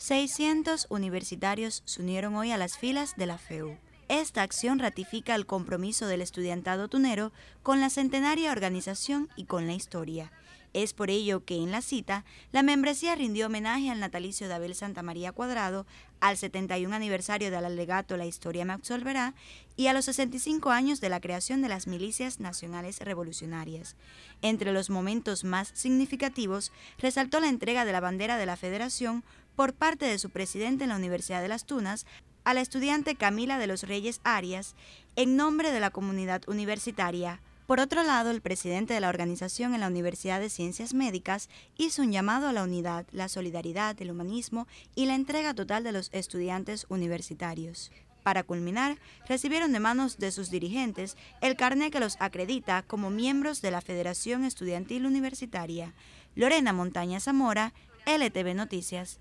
600 universitarios se unieron hoy a las filas de la FEU. Esta acción ratifica el compromiso del estudiantado tunero con la centenaria organización y con la historia. Es por ello que en la cita, la membresía rindió homenaje al natalicio de Abel Santa María Cuadrado, al 71 aniversario del alegato La historia me absolverá y a los 65 años de la creación de las milicias nacionales revolucionarias. Entre los momentos más significativos, resaltó la entrega de la bandera de la Federación por parte de su presidente en la Universidad de las Tunas a la estudiante Camila de los Reyes Arias en nombre de la comunidad universitaria. Por otro lado, el presidente de la organización en la Universidad de Ciencias Médicas hizo un llamado a la unidad, la solidaridad, el humanismo y la entrega total de los estudiantes universitarios. Para culminar, recibieron de manos de sus dirigentes el carné que los acredita como miembros de la Federación Estudiantil Universitaria. Lorena Montaña Zamora, LTV Noticias.